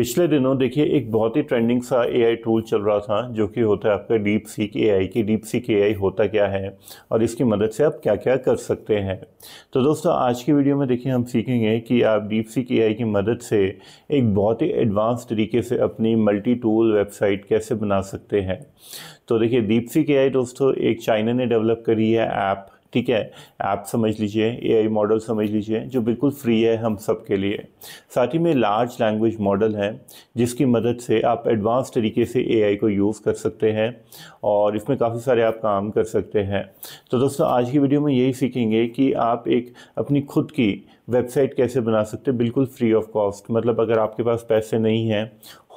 पिछले दिनों देखिए एक बहुत ही ट्रेंडिंग सा एआई टूल चल रहा था जो कि होता है आपका डीप सी के आई की डीप सी के आई होता क्या है और इसकी मदद से आप क्या क्या कर सकते हैं तो दोस्तों आज की वीडियो में देखिए हम सीखेंगे कि आप डीप सी के आई की मदद से एक बहुत ही एडवांस तरीके से अपनी मल्टी टूल वेबसाइट कैसे बना सकते हैं तो देखिए डीप सी के आई दोस्तों एक चाइना ने डेवलप करी है ऐप ठीक है ऐप समझ लीजिए आई मॉडल समझ लीजिए जो बिल्कुल फ्री है हम सब के लिए साथ ही में लार्ज लैंग्वेज मॉडल है जिसकी मदद से आप एडवांस तरीके से आई को यूज़ कर सकते हैं और इसमें काफ़ी सारे आप काम कर सकते हैं तो दोस्तों आज की वीडियो में यही सीखेंगे कि आप एक अपनी खुद की वेबसाइट कैसे बना सकते हैं बिल्कुल फ्री ऑफ कॉस्ट मतलब अगर आपके पास पैसे नहीं हैं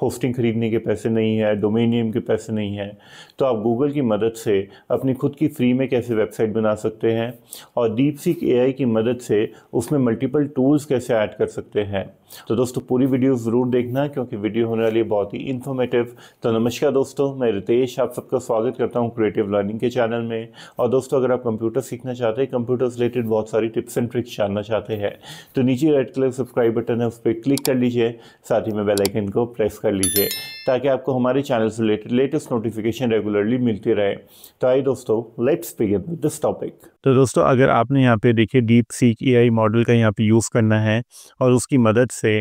होस्टिंग खरीदने के पैसे नहीं है डोमेन नेम के पैसे नहीं हैं तो आप गूगल की मदद से अपनी खुद की फ्री में कैसे वेबसाइट बना सकते हैं और डीप सीक ए की मदद से उसमें मल्टीपल टूल्स कैसे ऐड कर सकते हैं तो दोस्तों पूरी वीडियो ज़रूर देखना क्योंकि वीडियो होने वाली है बहुत ही इन्फॉर्मेटिव तो नमस्कार दोस्तों मैं रितेश आप सबका स्वागत करता हूँ क्रिएटिव लर्निंग के चैनल में और दोस्तों अगर आप कंप्यूटर सीखना चाहते हैं कंप्यूटर रिलेटेड बहुत सारी टिप्स एंड ट्रिक्स जानना चाहते हैं तो नीचे रेड कलर सब्सक्राइब बटन है उस पर क्लिक कर लीजिए साथ ही में बेलाइकन को प्रेस कर लीजिए ताकि आपको हमारे चैनल से रिलेटेड लेटेस्ट नोटिफिकेशन रेगुलरली मिलती रहे तो आई दोस्तों let's begin with this topic तो दोस्तों अगर आपने यहाँ पे देखिए डीप सीक ए मॉडल का यहाँ पे यूज़ करना है और उसकी मदद से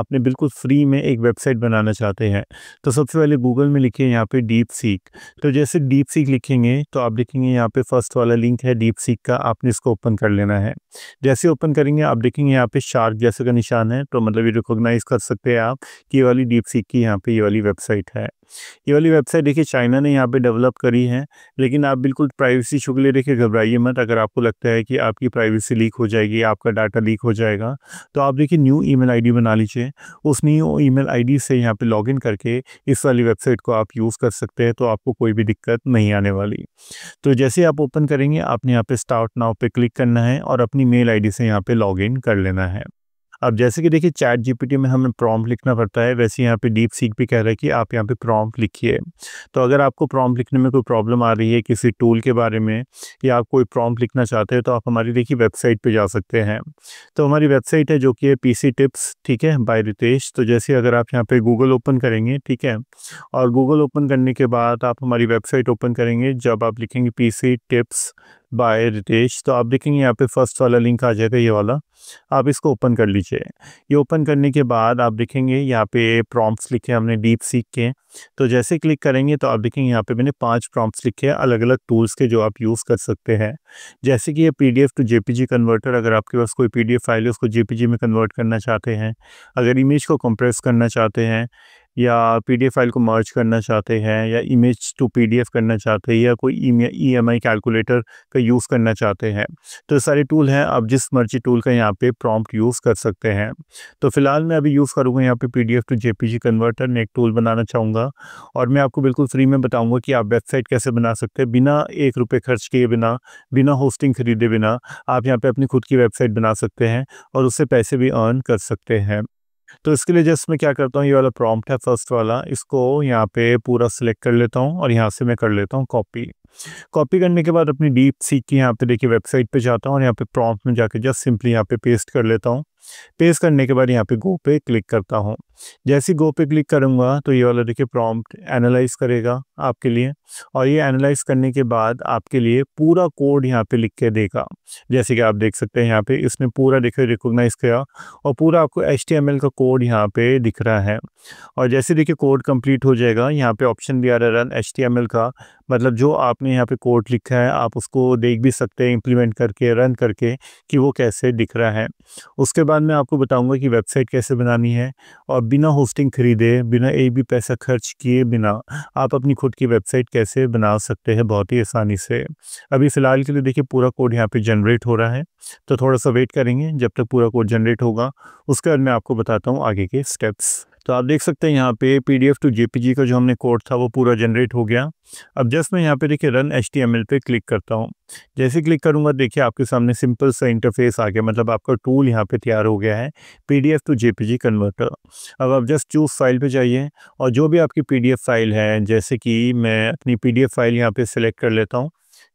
आपने बिल्कुल फ्री में एक वेबसाइट बनाना चाहते हैं तो सबसे पहले गूगल में लिखिए यहाँ पे डीप सीक तो जैसे डीप सीक लिखेंगे तो आप देखेंगे यहाँ पे फर्स्ट वाला लिंक है डीप सीक का आपने इसको ओपन कर लेना है जैसे ओपन करेंगे आप देखेंगे यहाँ पे शार्क जैसे का निशान है तो मतलब ये रिकोगनाइज़ कर सकते हैं आप कि ये वाली डीप सीक की यहाँ पे ये वाली वेबसाइट है ये वाली वेबसाइट देखिए चाइना ने यहाँ पे डेवलप करी है लेकिन आप बिल्कुल प्राइवेसी के लिए देखिए घबराइए मत अगर आपको लगता है कि आपकी प्राइवेसी लीक हो जाएगी आपका डाटा लीक हो जाएगा तो आप देखिए न्यू ईमेल आईडी बना लीजिए उस न्यू ईमेल आईडी से यहाँ पे लॉगिन करके इस वाली वेबसाइट को आप यूज़ कर सकते हैं तो आपको कोई भी दिक्कत नहीं आने वाली तो जैसे आप ओपन करेंगे आपने यहाँ पर स्टार्ट नाव पर क्लिक करना है और अपनी मेल आई से यहाँ पर लॉग कर लेना है अब जैसे कि देखिए चैट जीपीटी में हमें प्रॉम्प्ट लिखना पड़ता है वैसे यहाँ पे डीप सीख भी कह रहा है कि आप यहाँ पे प्रॉम्प्ट लिखिए तो अगर आपको प्रॉम्प्ट लिखने में कोई प्रॉब्लम आ रही है किसी टूल के बारे में या आप कोई प्रॉम्प्ट लिखना चाहते हैं तो आप हमारी देखिए वेबसाइट पर जा सकते हैं तो हमारी वेबसाइट है जो कि है पी टिप्स ठीक है बाय रितेश तो जैसे अगर आप यहाँ पर गूगल ओपन करेंगे ठीक है और गूगल ओपन करने के बाद आप हमारी वेबसाइट ओपन करेंगे जब आप लिखेंगे पी टिप्स बाय रितेश तो आप देखेंगे यहाँ पे फर्स्ट वाला लिंक आ जाएगा ये वाला आप इसको ओपन कर लीजिए ये ओपन करने के बाद आप देखेंगे यहाँ पे प्रॉम्प्ट्स लिखे हमने डीप सीख के तो जैसे क्लिक करेंगे तो आप देखेंगे यहाँ पे मैंने पांच प्रॉम्प्ट्स लिखे हैं अलग अलग टूल्स के जो आप यूज़ कर सकते हैं जैसे कि ये एफ टू जी कन्वर्टर अगर आपके पास कोई एफ़ फाइल है उसको जी में कन्वर्ट करना चाहते हैं अगर इमेज को कंप्रेस करना चाहते हैं या पीडीएफ फाइल को मर्ज करना चाहते हैं या इमेज टू पीडीएफ करना चाहते हैं या कोई ई एम आई कैलकुलेटर का यूज़ करना चाहते हैं तो सारे टूल हैं आप जिस मर्जी टूल का यहाँ पे प्रॉम्प्ट यूज़ कर सकते हैं तो फ़िलहाल मैं अभी यूज़ करूँगा यहाँ पे पीडीएफ टू जेपीजी कन्वर्टर ने एक टूल बनाना चाहूँगा और मैं आपको बिल्कुल फ्री में बताऊँगा कि आप वेबसाइट कैसे बना सकते हैं बिना एक रुपये खर्च किए बिना बिना होस्टिंग ख़रीदे बिना आप यहाँ पर अपनी खुद की वेबसाइट बना सकते हैं और उससे पैसे भी अर्न कर सकते हैं तो इसके लिए जस्ट मैं क्या करता हूँ ये वाला प्रॉम्प्ट है फर्स्ट वाला इसको यहाँ पे पूरा सिलेक्ट कर लेता हूँ और यहाँ से मैं कर लेता हूँ कॉपी कॉपी करने के बाद अपनी डीप सीख की यहाँ पे देखिए वेबसाइट पे जाता हूँ और यहाँ पे प्रॉम्प्ट में जाके जस्ट सिंपली यहाँ पे पेस्ट कर लेता हूँ पेस्ट करने के बाद यहाँ पे गो पे क्लिक करता हूँ जैसे गो पे क्लिक करूँगा तो ये वाला देखिए प्रॉम्प्ट एनालाइज करेगा आपके लिए और ये एनालाइज करने के बाद आपके लिए पूरा कोड यहाँ पे लिख के देगा जैसे कि आप देख सकते हैं यहाँ पे इसने पूरा देखिए रिकोगनाइज़ किया और पूरा आपको एच का कोड यहाँ पे दिख रहा है और जैसे देखिए कोड कम्प्लीट हो जाएगा यहाँ पे ऑप्शन भी आ रहा है रन एच का मतलब जो आपने यहाँ पे कोड लिखा है आप उसको देख भी सकते हैं इम्प्लीमेंट करके रन करके कि वो कैसे दिख रहा है उसके बाद मैं आपको बताऊँगा कि वेबसाइट कैसे बनानी है और बिना होस्टिंग खरीदे बिना एक भी पैसा खर्च किए बिना आप अपनी खुद की वेबसाइट कैसे बना सकते हैं बहुत ही आसानी से अभी फ़िलहाल के लिए देखिए पूरा कोड यहाँ पे जनरेट हो रहा है तो थोड़ा सा वेट करेंगे जब तक पूरा कोड जनरेट होगा उसके बाद मैं आपको बताता हूँ आगे के स्टेप्स तो आप देख सकते हैं यहाँ पे एफ़ टू जी का जो हमने कोड था वो पूरा जनरेट हो गया अब जस्ट मैं यहाँ पे देखिए रन एच पे क्लिक करता हूँ जैसे क्लिक करूँगा देखिए आपके सामने सिंपल सा इंटरफेस आ गया मतलब आपका टूल यहाँ पे तैयार हो गया है P F to G converter अब आप जस्ट चूज फाइल पे जाइए और जो भी आपकी एफ़ फाइल है जैसे कि मैं अपनी एफ़ फाइल यहाँ पर सेलेक्ट कर लेता हूँ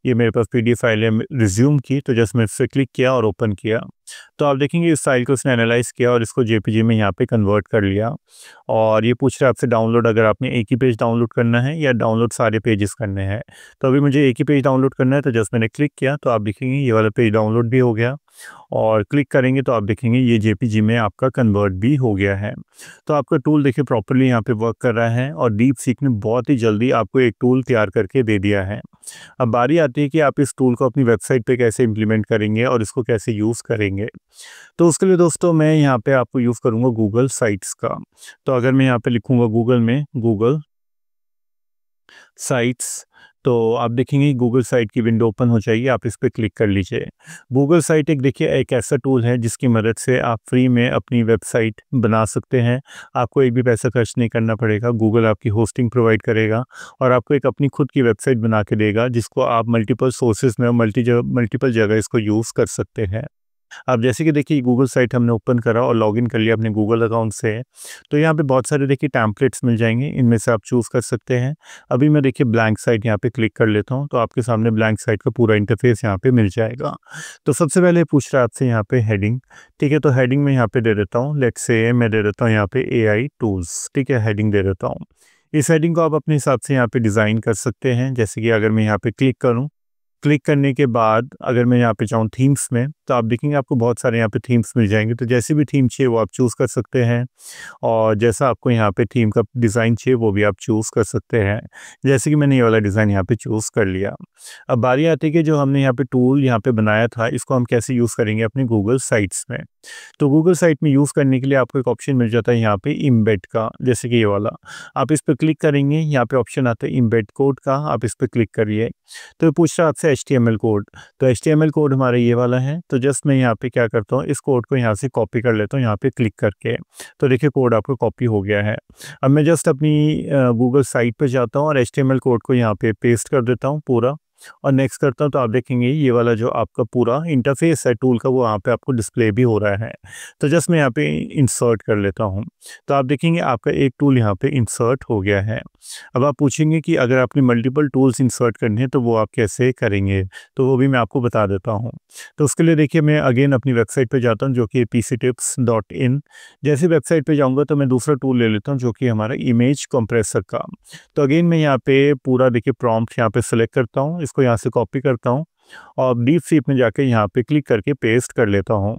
ये मेरे पास एफ़ फाइल है रिज्यूम की तो जस्ट मैं उससे क्लिक किया और ओपन किया तो आप देखेंगे इस फाइल को उसने एनालाइज किया और इसको जेपीजी में यहाँ पे कन्वर्ट कर लिया और ये पूछ रहा है आपसे डाउनलोड अगर आपने एक ही पेज डाउनलोड करना है या डाउनलोड सारे पेजेस करने हैं तो अभी मुझे एक ही पेज डाउनलोड करना है तो जस्ट मैंने क्लिक किया तो आप देखेंगे ये वाला पेज डाउनलोड भी हो गया और क्लिक करेंगे तो आप देखेंगे ये जेपीजी में आपका कन्वर्ट भी हो गया है तो आपका टूल देखिए प्रॉपरली यहाँ पे वर्क कर रहा है और डीप सीख ने बहुत ही जल्दी आपको एक टूल तैयार करके दे दिया है अब बारी आती है कि आप इस टूल को अपनी वेबसाइट पे कैसे इम्प्लीमेंट करेंगे और इसको कैसे यूज़ करेंगे तो उसके लिए दोस्तों मैं यहाँ पे आपको यूज़ करूँगा गूगल साइट्स का तो अगर मैं यहाँ पे लिखूँगा गूगल में गूगल साइट्स तो आप देखेंगे गूगल साइट की विंडो ओपन हो जाएगी आप इस पर क्लिक कर लीजिए गूगल साइट एक देखिए एक ऐसा टूल है जिसकी मदद से आप फ्री में अपनी वेबसाइट बना सकते हैं आपको एक भी पैसा खर्च नहीं करना पड़ेगा गूगल आपकी होस्टिंग प्रोवाइड करेगा और आपको एक अपनी खुद की वेबसाइट बना के देगा जिसको आप मल्टीपल सोर्सेज में मल्टी मल्टीपल जगह इसको यूज़ कर सकते हैं अब जैसे कि देखिए गूगल साइट हमने ओपन करा और लॉगिन कर लिया अपने गूगल अकाउंट से तो यहाँ पे बहुत सारे देखिए टैम्पलेट्स मिल जाएंगे इनमें से आप चूज़ कर सकते हैं अभी मैं देखिए ब्लैंक साइट यहाँ पे क्लिक कर लेता हूँ तो आपके सामने ब्लैंक साइट का पूरा इंटरफेस यहाँ पे मिल जाएगा तो सबसे पहले पूछ रहा है आपसे यहाँ पे हेडिंग ठीक है तो हेडिंग में यहाँ पे दे देता हूँ लेट से मैं दे देता हूँ यहाँ पे ए टूल्स ठीक है हेडिंग दे देता हूँ इस हेडिंग को आप अपने हिसाब से यहाँ पे डिज़ाइन कर सकते हैं जैसे कि अगर मैं यहाँ पे क्लिक करूँ क्लिक करने के बाद अगर मैं यहाँ पे जाऊँ थीम्स में तो आप देखेंगे आपको बहुत सारे यहाँ पे थीम्स मिल जाएंगे तो जैसी भी थीम चाहिए वो आप चूज़ कर सकते हैं और जैसा आपको यहाँ पे थीम का डिज़ाइन चाहिए वो भी आप चूज़ कर सकते हैं जैसे कि मैंने ये वाला डिज़ाइन यहाँ पे चूज़ कर लिया अब बारी आती है कि जो हमने यहाँ पर टूल यहाँ पर बनाया था इसको हम कैसे यूज़ करेंगे अपने गूगल साइट्स में तो गूगल साइट में यूज़ करने के लिए आपको एक ऑप्शन मिल जाता है यहाँ पर इम्बेड का जैसे कि ये वाला आप इस पर क्लिक करेंगे यहाँ पर ऑप्शन आता है इम्बेट कोड का आप इस पर क्लिक करिए तो पूछ रहा आपसे सा एच कोड तो एच कोड हमारा ये वाला है तो जस्ट मैं यहाँ पे क्या करता हूँ इस कोड को यहाँ से कॉपी कर लेता हूँ यहाँ पे क्लिक करके तो देखिए कोड आपको कॉपी हो गया है अब मैं जस्ट अपनी गूगल साइट पर जाता हूँ और एच कोड को यहाँ पे पेस्ट कर देता हूँ पूरा और नेक्स्ट करता हूँ तो आप देखेंगे ये वाला जो आपका पूरा इंटरफेस है टूल का वो यहाँ पे आपको डिस्प्ले भी हो रहा है तो जस्ट मैं यहाँ पे इंसर्ट कर लेता हूँ तो आप देखेंगे आपका एक टूल यहाँ पे इंसर्ट हो गया है अब आप पूछेंगे कि अगर आपने मल्टीपल टूल्स इंसर्ट करने हैं तो वो आप कैसे करेंगे तो वो भी मैं आपको बता देता हूँ तो उसके लिए देखिए मैं अगेन अपनी वेबसाइट पर जाता हूँ जो कि पी जैसे वेबसाइट पर जाऊँगा तो मैं दूसरा टूल ले लेता हूँ जो कि हमारा इमेज कंप्रेसर का तो अगेन मैं यहाँ पे पूरा देखिए प्रॉम्प्ट यहाँ पे सेलेक्ट करता हूँ इसको यहाँ से कॉपी करता हूँ और डीप सीप में जाके यहाँ पे क्लिक करके पेस्ट कर लेता हूँ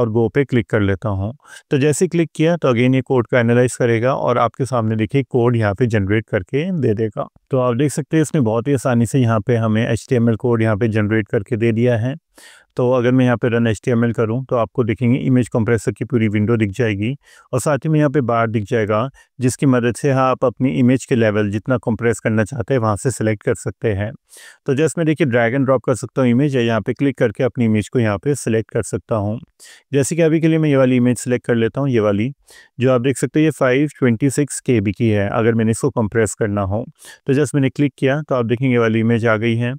और गो पे क्लिक कर लेता हूँ तो जैसे क्लिक किया तो अगेन ये कोड को एनालाइज करेगा और आपके सामने देखिए कोड यहाँ पे जनरेट करके दे देगा तो आप देख सकते हैं इसने बहुत ही आसानी से यहाँ पे हमें एच कोड यहाँ पे जनरेट करके दे दिया है तो अगर मैं यहाँ पे run H T M L करूँ तो आपको देखेंगे इमेज कंप्रेसर की पूरी विंडो दिख जाएगी और साथ ही में यहाँ पे बार दिख जाएगा जिसकी मदद से आप अपनी इमेज के लेवल जितना कंप्रेस करना चाहते हैं वहाँ से सेलेक्ट कर सकते हैं तो जैसे मैं देखिए ड्रैग एंड ड्रॉप कर सकता हूँ इमेज या यहाँ पे क्लिक करके अपनी इमेज को यहाँ पे सिलेक्ट कर सकता हूँ जैसे कि अभी के लिए मैं ये वाली इमेज सेलेक्ट कर लेता हूँ ये वाली जो आप देख सकते हो ये five twenty six K B की है अगर मैंने इसको कंप्रेस करना हो तो जैसे मैंने क्लिक किया तो आप देखेंगे वाली इमेज आ गई है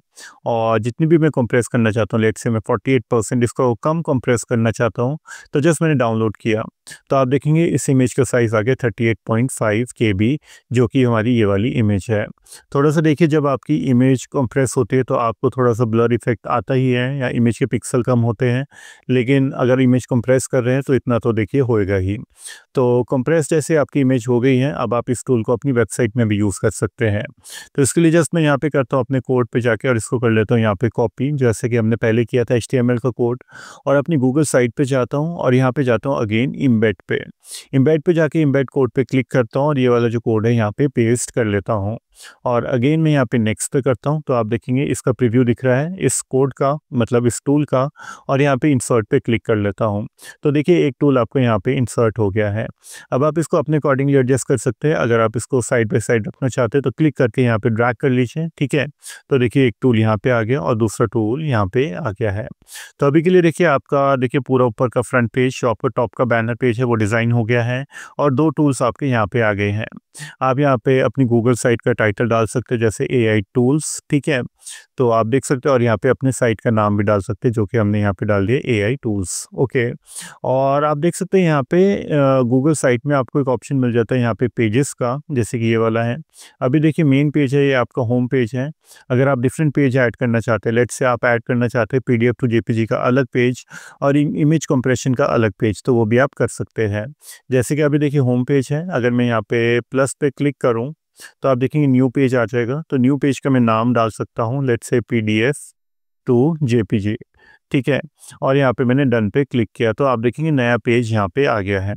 और जितनी भी मैं कंप्रेस करना चाहता हूँ लेट से मैं फोर्टी एट परसेंट इसको कम कंप्रेस करना चाहता हूँ तो जस्ट मैंने डाउनलोड किया तो आप देखेंगे इस इमेज का साइज़ आ गया thirty eight point five K B जो कि हमारी ये वाली इमेज है थोड़ा सा देखिए जब आपकी इमेज कंप्रेस होती है तो आपको थोड़ा सा ब्लर इफेक्ट आता ही है या इमेज के पिक्सल कम होते हैं लेकिन अगर इमेज कंप्रेस कर रहे हैं तो इतना तो देखिए होएगा ही तो कंप्रेस जैसे आपकी इमेज हो गई है अब आप इस टूल को अपनी वेबसाइट में भी यूज़ कर सकते हैं तो इसके लिए जस्ट मैं यहाँ पर करता हूँ अपने कोड पर जाके और इसको कर लेता हूँ यहाँ पर कॉपी जैसे कि हमने पहले किया था एच का कोड और अपनी गूगल साइट पर जाता हूँ और यहाँ पर जाता हूँ अगेन इम्बेड पे इम्बेड पे जाके इम्बेड कोड पे क्लिक करता हूँ और ये वाला जो कोड है यहाँ पे पेस्ट कर लेता हूँ और अगेन मैं यहाँ पे नेक्स्ट पे करता हूँ तो आप देखेंगे इसका प्रीव्यू दिख रहा है इस कोड का मतलब इस टूल का और यहाँ पे इंसर्ट पे क्लिक कर लेता हूँ तो देखिए एक टूल आपको यहाँ पे इंसर्ट हो गया है अब आप इसको अपने अकॉर्डिंगली एडजस्ट कर सकते हैं अगर आप इसको साइड बाई साइड रखना चाहते हैं तो क्लिक करके यहाँ पर ड्रैक कर लीजिए ठीक है तो देखिए एक टूल यहाँ पर आ गया और दूसरा टूल यहाँ पर आ गया है तो अभी के लिए देखिए आपका देखिए पूरा ऊपर का फ्रंट पेज शॉप का टॉप का बैनर पेज है वो डिज़ाइन हो गया है और दो टूल्स आपके यहाँ पे आ गए हैं आप यहाँ पे अपनी गूगल साइट का टाइटल डाल सकते हो जैसे ए आई टूल्स ठीक है तो आप देख सकते हो और यहाँ पे अपने साइट का नाम भी डाल सकते हैं जो कि हमने यहाँ पे डाल दिया ए आई टूल्स ओके और आप देख सकते हैं यहाँ पे गूगल साइट में आपको एक ऑप्शन मिल जाता है यहाँ पे पेजेस का जैसे कि ये वाला है अभी देखिए मेन पेज है ये आपका होम पेज है अगर आप डिफरेंट पेज ऐड करना चाहते हैं लेट से आप ऐड करना चाहते हैं पी टू जे का अलग पेज और इमेज कंप्रेशन का अलग पेज तो वो भी आप कर सकते हैं जैसे कि अभी देखिए होम पेज है अगर मैं यहाँ पे प्लस पे क्लिक करूँ तो आप देखेंगे न्यू पेज आ जाएगा तो न्यू पेज का मैं नाम डाल सकता हूँ लेट से P D F to J P G ठीक है और यहाँ पे मैंने डन पे क्लिक किया तो आप देखेंगे नया पेज यहाँ पे आ गया है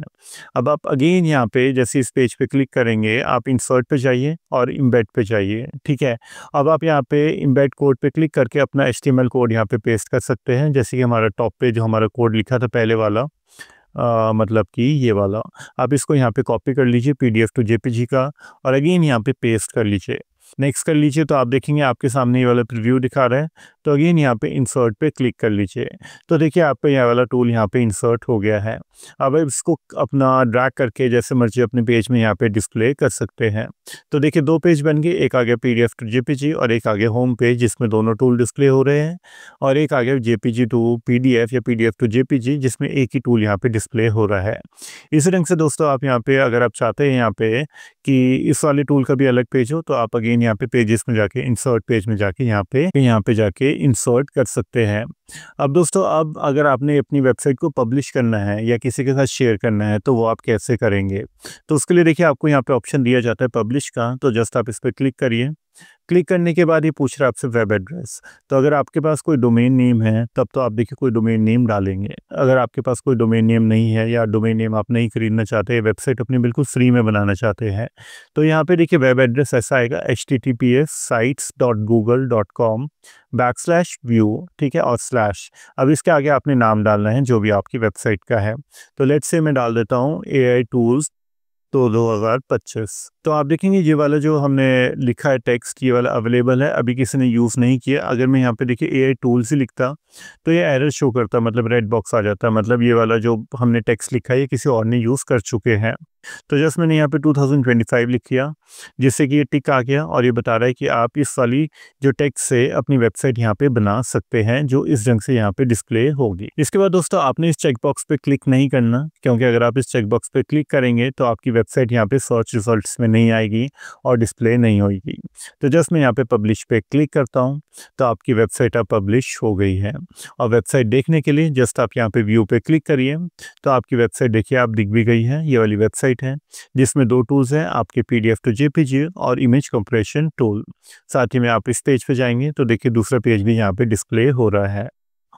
अब आप अगेन यहाँ पे जैसे इस पेज पे क्लिक करेंगे आप इंसर्ट पे जाइए और इम्बेड पे जाइए ठीक है अब आप यहाँ पे इम्बेड कोड पे क्लिक करके अपना एच कोड यहाँ पे पेस्ट कर सकते हैं जैसे कि हमारा टॉप पे जो हमारा कोड लिखा था पहले वाला आ, मतलब कि ये वाला आप इसको यहाँ पे कॉपी कर लीजिए पीडीएफ टू जेपीजी का और अगेन यहाँ पे पेस्ट कर लीजिए नेक्स्ट कर लीजिए तो आप देखेंगे आपके सामने ये वाला प्रिव्यू दिखा रहे हैं तो अगेन यहाँ पे इंसर्ट पे क्लिक कर लीजिए तो देखिए आप पे यहाँ वाला टूल यहाँ पे इंसर्ट हो गया है अब इसको अपना ड्रैग करके जैसे मर्जी अपने पेज में यहाँ पे डिस्प्ले कर सकते हैं तो देखिए दो पेज बन गए एक आगे पी डी और एक आगे होम पेज जिसमें दोनों टूल डिस्प्ले हो रहे हैं और एक आगे जे टू पी या पी टू जे जिसमें एक ही टूल यहाँ पे डिस्प्ले हो रहा है इसी ढंग से दोस्तों आप यहाँ पे अगर आप चाहते हैं यहाँ पे कि इस वाले टूल का भी अलग पेज हो तो आप अगेन यहाँ पे पेजेस में जाके इंसर्ट पेज में जाके यहाँ पे यहाँ पे जाके इंसर्ट कर सकते हैं अब दोस्तों अब अगर आपने अपनी वेबसाइट को पब्लिश करना है या किसी के साथ शेयर करना है तो वो आप कैसे करेंगे तो उसके लिए देखिए आपको यहाँ पे ऑप्शन दिया जाता है पब्लिश का तो जस्ट आप इस पर क्लिक करिए क्लिक करने के बाद ये पूछ रहा है आपसे वेब एड्रेस तो अगर आपके पास कोई डोमेन नेम है तब तो आप देखिए कोई डोमेन नेम डालेंगे अगर आपके पास कोई डोमेन नेम नहीं है या डोमेन नेम आप नहीं खरीदना चाहते वेबसाइट अपनी बिल्कुल फ्री में बनाना चाहते हैं तो यहाँ पे देखिए वेब एड्रेस ऐसा आएगा H T T P S sites dot Google dot com back slash view ठीक है और स्लैश अब इसके आगे आपने नाम डालना है जो भी आपकी वेबसाइट का है तो लेट्स से मैं डाल देता हूँ ए आई टूल्स तो 2025 तो आप देखेंगे ये वाला जो हमने लिखा है टेक्स्ट ये वाला अवेलेबल है अभी किसी ने यूज़ नहीं किया अगर मैं यहाँ पे देखिए ए आई टूल से लिखता तो ये एरर शो करता मतलब रेड बॉक्स आ जाता मतलब ये वाला जो हमने टेक्स्ट लिखा है ये किसी और ने यूज़ कर चुके हैं तो जस्ट मैंने यहाँ पे 2025 लिख दिया जिससे कि ये टिक आ गया और ये बता रहा है कि आप इस वाली जो टेक्स्ट से अपनी वेबसाइट यहाँ पे बना सकते हैं जो इस ढंग से यहाँ पे डिस्प्ले होगी इसके बाद दोस्तों आपने इस चेकबॉक्स पे क्लिक नहीं करना क्योंकि अगर आप इस चेकबॉक्स पे क्लिक करेंगे तो आपकी वेबसाइट यहाँ पे सर्च रिजल्ट्स में नहीं आएगी और डिस्प्ले नहीं होगी तो जस्ट मैं यहाँ पे पब्लिश पे क्लिक करता हूँ तो आपकी वेबसाइट अब पब्लिश हो गई है और वेबसाइट देखने के लिए जस्ट आप यहाँ पे व्यू पे क्लिक करिए तो आपकी वेबसाइट देखिए आप दिख भी गई है ये वाली वेबसाइट है जिसमें दो टूल्स हैं आपके पी डी टू जे और इमेज कंप्रेशन टूल साथ ही में आप इस पेज पर जाएंगे तो देखिए दूसरा पेज भी यहाँ पर डिस्प्ले हो रहा है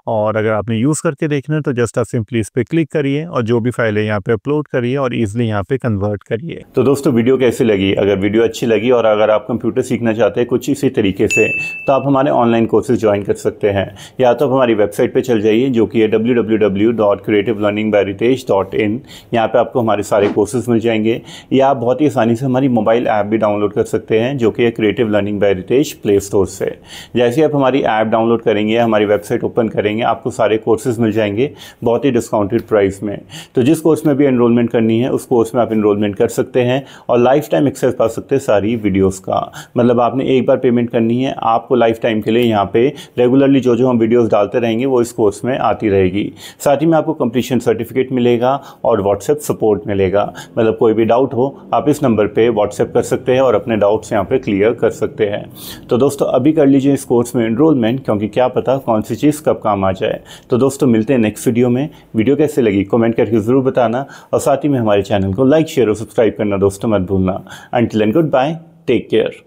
और अगर आपने यूज़ करके देखना है तो जस्ट आप सिंपली इस पर क्लिक करिए और जो भी फाइल है यहाँ पे अपलोड करिए और ईजिली यहाँ पे कन्वर्ट करिए तो दोस्तों वीडियो कैसी लगी अगर वीडियो अच्छी लगी और अगर आप कंप्यूटर सीखना चाहते हैं कुछ इसी तरीके से तो आप हमारे ऑनलाइन कोर्सेज ज्वाइन कर सकते हैं या तो आप हमारी वेबसाइट पर चल जाइए जो कि है W W W dot creative learning by Ritesh dot in यहाँ पर आपको हमारे सारे कोर्सेज मिल जाएंगे या आप बहुत ही आसानी से हमारी मोबाइल ऐप भी डाउनलोड कर सकते हैं जो कि है creative learning by Ritesh play store से जैसे आप हमारी ऐप डाउनलोड करेंगे हमारी वेबसाइट ओपन करेंगे करेंगे आपको सारे कोर्सेज मिल जाएंगे बहुत ही डिस्काउंटेड प्राइस में तो जिस कोर्स में भी एनरोलमेंट करनी है उस कोर्स में आप इनरोलमेंट कर सकते हैं और लाइफ टाइम एक्सेस पा सकते हैं सारी वीडियोज़ का मतलब आपने एक बार पेमेंट करनी है आपको लाइफ टाइम के लिए यहाँ पर रेगुलरली जो जो हम वीडियोज़ डालते रहेंगे वो इस कोर्स में आती रहेगी साथ ही में आपको कंप्लीशन सर्टिफिकेट मिलेगा और व्हाट्सएप सपोर्ट मिलेगा मतलब कोई भी डाउट हो आप इस नंबर पर व्हाट्सएप कर सकते हैं और अपने डाउट्स यहाँ पर क्लियर कर सकते हैं तो दोस्तों अभी कर लीजिए इस कोर्स में इनरोलमेंट क्योंकि क्या पता कौन सी चीज़ कब काम आ आ जाए तो दोस्तों मिलते हैं नेक्स्ट वीडियो में वीडियो कैसे लगी कमेंट करके ज़रूर बताना और साथ ही में हमारे चैनल को लाइक शेयर और सब्सक्राइब करना दोस्तों मत भूलना until end good bye take care